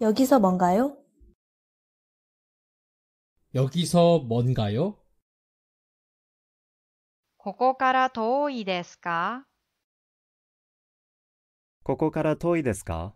여기서뭔가요여기서뭔가요ここから遠いですかここから遠いですか